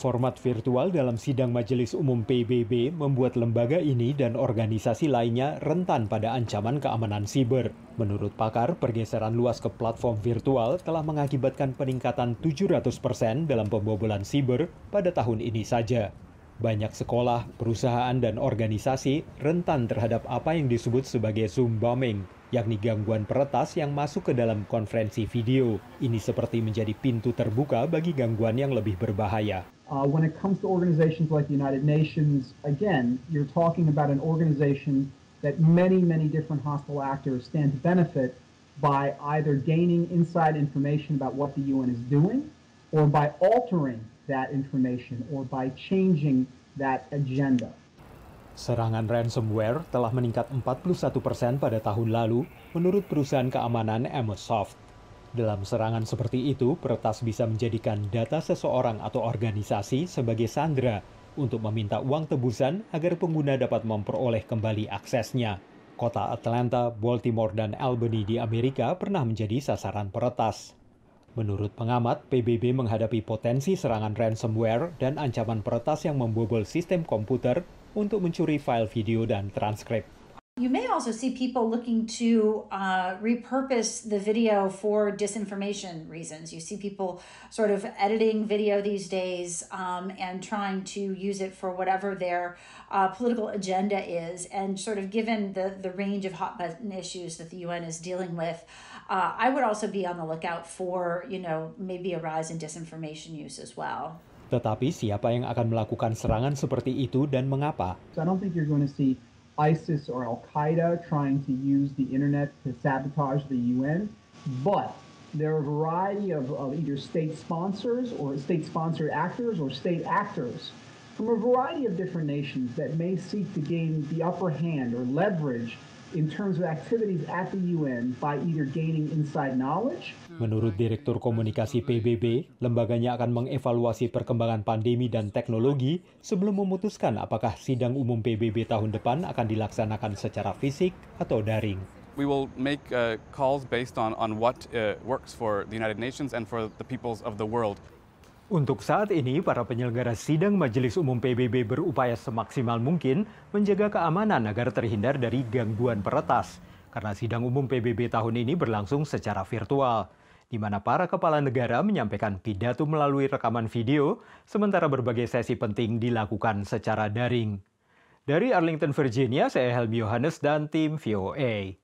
Format virtual dalam sidang Majelis Umum PBB membuat lembaga ini dan organisasi lainnya rentan pada ancaman keamanan siber. Menurut pakar, pergeseran luas ke platform virtual telah mengakibatkan peningkatan 700% dalam pembobolan siber pada tahun ini saja. Banyak sekolah, perusahaan, dan organisasi rentan terhadap apa yang disebut sebagai Zoom bombing, yakni gangguan peretas yang masuk ke dalam konferensi video. Ini seperti menjadi pintu terbuka bagi gangguan yang lebih berbahaya. Uh, when it comes to organizations like the United Nations, again, you're talking about an organization that many, many different hostile actors stand to benefit by either gaining inside information about what the UN is doing or by altering that information or by changing that agenda. Serangan ransomware telah meningkat 41% pada tahun lalu menurut perusahaan keamanan Amosoft. Dalam serangan seperti itu, peretas bisa menjadikan data seseorang atau organisasi sebagai sandera untuk meminta uang tebusan agar pengguna dapat memperoleh kembali aksesnya. Kota Atlanta, Baltimore, dan Albany di Amerika pernah menjadi sasaran peretas. Menurut pengamat, PBB menghadapi potensi serangan ransomware dan ancaman peretas yang membobol sistem komputer untuk mencuri file video dan transkrip. You may also see people looking to uh, repurpose the video for disinformation reasons. You see people sort of editing video these days um, and trying to use it for whatever their uh, political agenda is. And sort of given the, the range of hot button issues that the UN is dealing with, uh, I would also be on the lookout for, you know, maybe a rise in disinformation use as well. Tetapi siapa yang akan melakukan serangan seperti itu dan mengapa? So I don't think you're going to see ISIS or Al Qaeda trying to use the internet to sabotage the UN, but there are a variety of, of either state sponsors or state sponsored actors or state actors from a variety of different nations that may seek to gain the upper hand or leverage Menurut Direktur Komunikasi PBB, lembaganya akan mengevaluasi perkembangan pandemi dan teknologi sebelum memutuskan apakah sidang umum PBB tahun depan akan dilaksanakan secara fisik atau daring. We will make uh, calls based on on what uh, works for the United Nations and for the peoples of the world. Untuk saat ini, para penyelenggara sidang Majelis Umum PBB berupaya semaksimal mungkin menjaga keamanan agar terhindar dari gangguan peretas. Karena sidang umum PBB tahun ini berlangsung secara virtual, di mana para kepala negara menyampaikan pidato melalui rekaman video, sementara berbagai sesi penting dilakukan secara daring. Dari Arlington, Virginia, saya Helmi Yohanes dan tim VOA.